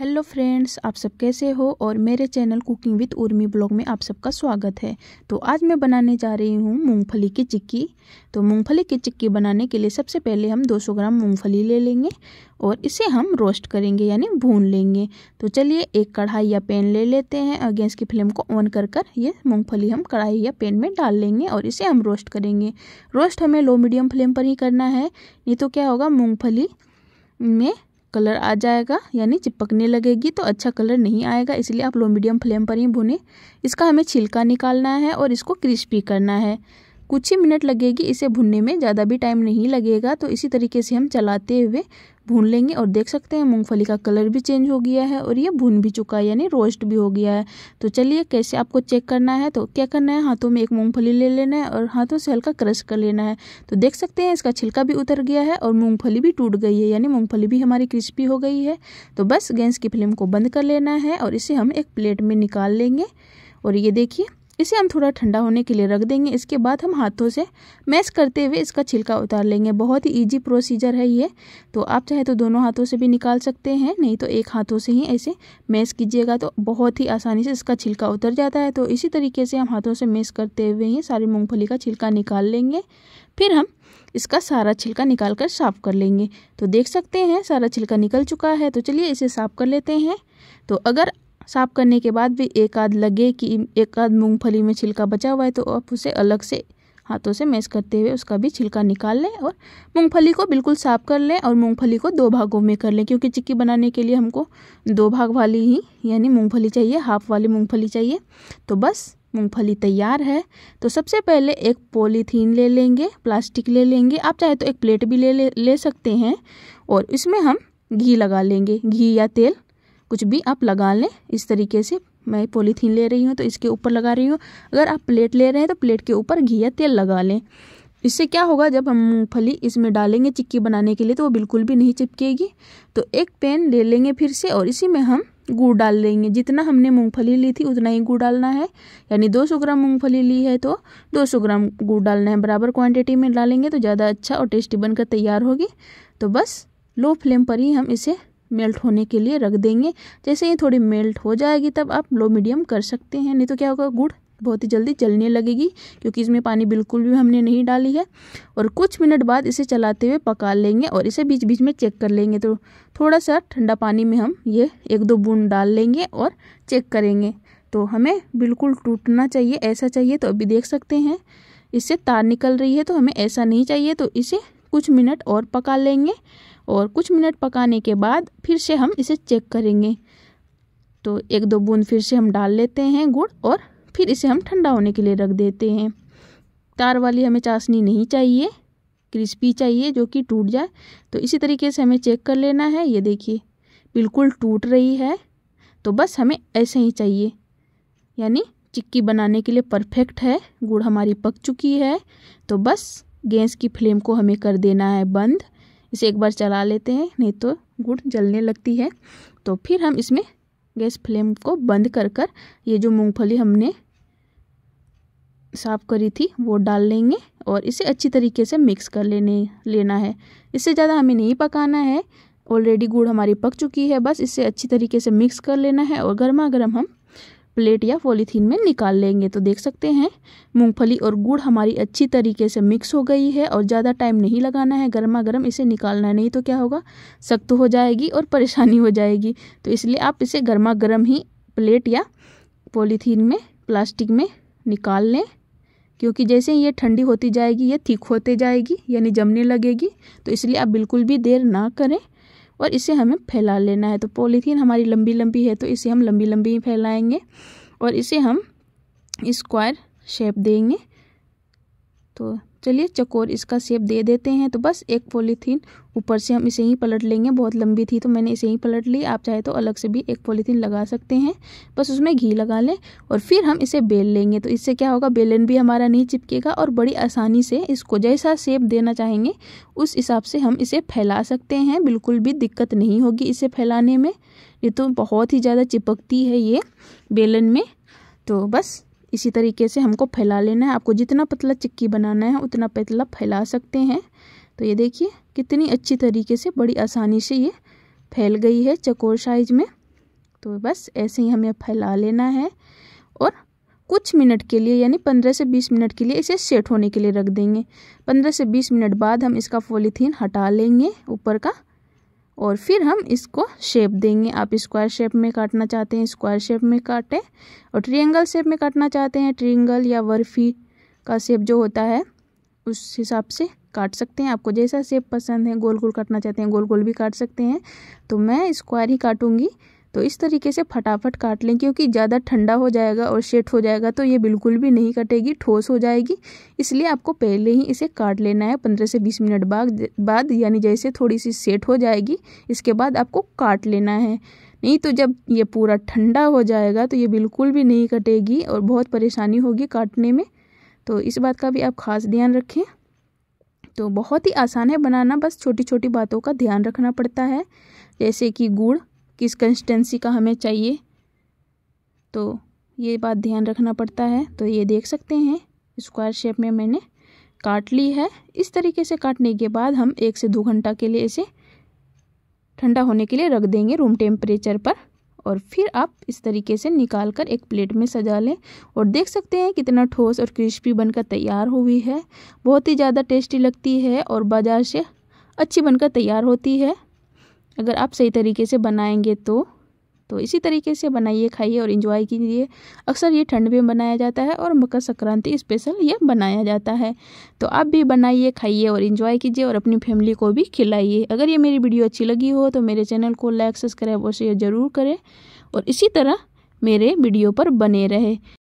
hello friends आप सब कैसे हो और मेरे channel cooking with Urmi blog में आप सबका स्वागत है तो आज मैं बनाने जा रही हूँ मूंगफली की चिक्की तो मूंगफली की चिक्की बनाने के लिए सबसे पहले हम 200 ग्राम मूंगफली ले लेंगे और इसे हम रोस्ट करेंगे यानी भून लेंगे तो चलिए एक कढ़ाई या पेन ले लेते हैं और गैस की फ्लेम को ऑन कर कर ये मूँगफली हम कढ़ाई या पेन में डाल लेंगे और इसे हम रोस्ट करेंगे रोस्ट हमें लो मीडियम फ्लेम पर ही करना है नहीं तो क्या होगा मूँगफली में कलर आ जाएगा यानी चिपकने लगेगी तो अच्छा कलर नहीं आएगा इसलिए आप लो मीडियम फ्लेम पर ही भुने इसका हमें छिलका निकालना है और इसको क्रिस्पी करना है कुछ ही मिनट लगेगी इसे भुनने में ज़्यादा भी टाइम नहीं लगेगा तो इसी तरीके से हम चलाते हुए भून लेंगे और देख सकते हैं मूंगफली का कलर भी चेंज हो गया है और ये भून भी चुका है यानी रोस्ट भी हो गया है तो चलिए कैसे आपको चेक करना है तो क्या करना है हाथों में एक मूँगफली ले लेना है और हाथों से हल्का क्रश कर लेना है तो देख सकते हैं इसका छिलका भी उतर गया है और मूँगफली भी टूट गई है यानी मूँगफली भी हमारी क्रिस्पी हो गई है तो बस गैस की फ्लेम को बंद कर लेना है और इसे हम एक प्लेट में निकाल लेंगे और ये देखिए इसे हम थोड़ा ठंडा होने के लिए रख देंगे इसके बाद हम हाथों से मैश करते हुए इसका छिलका उतार लेंगे बहुत ही ईजी प्रोसीजर है ये तो आप चाहे तो दोनों हाथों से भी निकाल सकते हैं नहीं तो एक हाथों से ही ऐसे मैश कीजिएगा तो बहुत ही आसानी से इसका छिलका उतर जाता है तो इसी तरीके से हम हाथों से मैश करते हुए ही सारी मूँगफली का छिलका निकाल लेंगे फिर हम इसका सारा छिलका निकाल कर साफ़ कर लेंगे तो देख सकते हैं सारा छिलका निकल चुका है तो चलिए इसे साफ़ कर लेते हैं तो अगर साफ़ करने के बाद भी एक आध लगे कि एक आध मूँगफली में छिलका बचा हुआ है तो आप उसे अलग से हाथों से मैश करते हुए उसका भी छिलका निकाल लें और मूंगफली को बिल्कुल साफ़ कर लें और मूंगफली को दो भागों में कर लें क्योंकि चिक्की बनाने के लिए हमको दो भाग वाली ही यानी मूंगफली चाहिए हाफ वाली मूंगफली चाहिए तो बस मूंगफली तैयार है तो सबसे पहले एक पॉलीथीन ले लेंगे प्लास्टिक ले लेंगे आप चाहे तो एक प्लेट भी ले ले, ले सकते हैं और इसमें हम घी लगा लेंगे घी या तेल कुछ भी आप लगा लें इस तरीके से मैं पॉलीथीन ले रही हूँ तो इसके ऊपर लगा रही हूँ अगर आप प्लेट ले रहे हैं तो प्लेट के ऊपर घी या तेल लगा लें इससे क्या होगा जब हम मूँगफली इसमें डालेंगे चिक्की बनाने के लिए तो वो बिल्कुल भी नहीं चिपकेगी तो एक पेन ले लेंगे फिर से और इसी में हम गुड़ डाल देंगे जितना हमने मूंगफली ली थी उतना ही गुड़ डालना है यानी 200 ग्राम मूंगफली ली है तो 200 ग्राम गुड़ डालना है बराबर क्वांटिटी में डालेंगे तो ज़्यादा अच्छा और टेस्टी बनकर तैयार होगी तो बस लो फ्लेम पर ही हम इसे मेल्ट होने के लिए रख देंगे जैसे ये थोड़ी मेल्ट हो जाएगी तब आप लो मीडियम कर सकते हैं नहीं तो क्या होगा गुड़ बहुत ही जल्दी चलने लगेगी क्योंकि इसमें पानी बिल्कुल भी हमने नहीं डाली है और कुछ मिनट बाद इसे चलाते हुए पका लेंगे और इसे बीच बीच में चेक कर लेंगे तो थोड़ा सा ठंडा पानी में हम ये एक दो बूंद डाल लेंगे और चेक करेंगे तो हमें बिल्कुल टूटना चाहिए ऐसा चाहिए तो अभी देख सकते हैं इससे तार निकल रही है तो हमें ऐसा नहीं चाहिए तो इसे कुछ मिनट और पका लेंगे और कुछ मिनट पकाने के बाद फिर से हम इसे चेक करेंगे तो एक दो बूंद फिर से हम डाल लेते हैं गुड़ और फिर इसे हम ठंडा होने के लिए रख देते हैं तार वाली हमें चाशनी नहीं चाहिए क्रिस्पी चाहिए जो कि टूट जाए तो इसी तरीके से हमें चेक कर लेना है ये देखिए बिल्कुल टूट रही है तो बस हमें ऐसे ही चाहिए यानी चिक्की बनाने के लिए परफेक्ट है गुड़ हमारी पक चुकी है तो बस गैस की फ्लेम को हमें कर देना है बंद इसे एक बार चला लेते हैं नहीं तो गुड़ जलने लगती है तो फिर हम इसमें गैस फ्लेम को बंद कर कर ये जो मूंगफली हमने साफ करी थी वो डाल लेंगे और इसे अच्छी तरीके से मिक्स कर लेने लेना है इससे ज़्यादा हमें नहीं पकाना है ऑलरेडी गुड़ हमारी पक चुकी है बस इसे अच्छी तरीके से मिक्स कर लेना है और गर्मा गर्म हम प्लेट या पॉलीथीन में निकाल लेंगे तो देख सकते हैं मूंगफली और गुड़ हमारी अच्छी तरीके से मिक्स हो गई है और ज़्यादा टाइम नहीं लगाना है गर्मा गर्म इसे निकालना नहीं तो क्या होगा सख्त हो जाएगी और परेशानी हो जाएगी तो इसलिए आप इसे गर्मा गर्म ही प्लेट या पॉलीथीन में प्लास्टिक में निकाल लें क्योंकि जैसे ये ठंडी होती जाएगी ये थीक होते जाएगी यानी जमने लगेगी तो इसलिए आप बिल्कुल भी देर ना करें और इसे हमें फैला लेना है तो पॉलीथीन हमारी लंबी लंबी है तो इसे हम लंबी लंबी ही फैलाएँगे और इसे हम स्क्वायर शेप देंगे तो चलिए चकोर इसका शेप दे देते हैं तो बस एक पॉलीथीन ऊपर से हम इसे ही पलट लेंगे बहुत लंबी थी तो मैंने इसे ही पलट ली आप चाहे तो अलग से भी एक पॉलीथीन लगा सकते हैं बस उसमें घी लगा लें और फिर हम इसे बेल लेंगे तो इससे क्या होगा बेलन भी हमारा नहीं चिपकेगा और बड़ी आसानी से इसको जैसा शेप देना चाहेंगे उस हिसाब से हम इसे फैला सकते हैं बिल्कुल भी दिक्कत नहीं होगी इसे फैलाने में ये तो बहुत ही ज़्यादा चिपकती है ये बेलन में तो बस इसी तरीके से हमको फैला लेना है आपको जितना पतला चिक्की बनाना है उतना पतला फैला सकते हैं तो ये देखिए कितनी अच्छी तरीके से बड़ी आसानी से ये फैल गई है चकोर साइज में तो बस ऐसे ही हमें फैला लेना है और कुछ मिनट के लिए यानी पंद्रह से बीस मिनट के लिए इसे सेट होने के लिए रख देंगे पंद्रह से बीस मिनट बाद हम इसका पॉलीथीन हटा लेंगे ऊपर का और फिर हम इसको शेप देंगे आप स्क्वायर शेप में काटना चाहते हैं स्क्वायर शेप में काटें और ट्रिएंगल शेप में काटना चाहते हैं ट्रिएंगल या बर्फी का शेप जो होता है उस हिसाब से काट सकते हैं आपको जैसा शेप पसंद है गोल गोल काटना चाहते हैं गोल गोल भी काट सकते हैं तो मैं स्क्वायर ही काटूँगी तो इस तरीके से फटाफट काट लें क्योंकि ज़्यादा ठंडा हो जाएगा और सेट हो जाएगा तो ये बिल्कुल भी नहीं कटेगी ठोस हो जाएगी इसलिए आपको पहले ही इसे काट लेना है पंद्रह से बीस मिनट बाद बाद यानी जैसे थोड़ी सी सेट हो जाएगी इसके बाद आपको काट लेना है नहीं तो जब ये पूरा ठंडा हो जाएगा तो ये बिल्कुल भी नहीं कटेगी और बहुत परेशानी होगी काटने में तो इस बात का भी आप खास ध्यान रखें तो बहुत ही आसान है बनाना बस छोटी छोटी बातों का ध्यान रखना पड़ता है जैसे कि गुड़ किस कंसिस्टेंसी का हमें चाहिए तो ये बात ध्यान रखना पड़ता है तो ये देख सकते हैं स्क्वायर शेप में मैंने काट ली है इस तरीके से काटने के बाद हम एक से दो घंटा के लिए इसे ठंडा होने के लिए रख देंगे रूम टेम्परेचर पर और फिर आप इस तरीके से निकाल कर एक प्लेट में सजा लें और देख सकते हैं कितना ठोस और क्रिस्पी बनकर तैयार हुई है बहुत ही ज़्यादा टेस्टी लगती है और बाज़ार से अच्छी बनकर तैयार होती है अगर आप सही तरीके से बनाएंगे तो तो इसी तरीके से बनाइए खाइए और इन्जॉय कीजिए अक्सर ये ठंड में बनाया जाता है और मकर संक्रांति स्पेशल ये बनाया जाता है तो आप भी बनाइए खाइए और इन्जॉय कीजिए और अपनी फैमिली को भी खिलाइए अगर ये मेरी वीडियो अच्छी लगी हो तो मेरे चैनल को लाइक सब्सक्राइब और शेयर ज़रूर करें और इसी तरह मेरे वीडियो पर बने रहे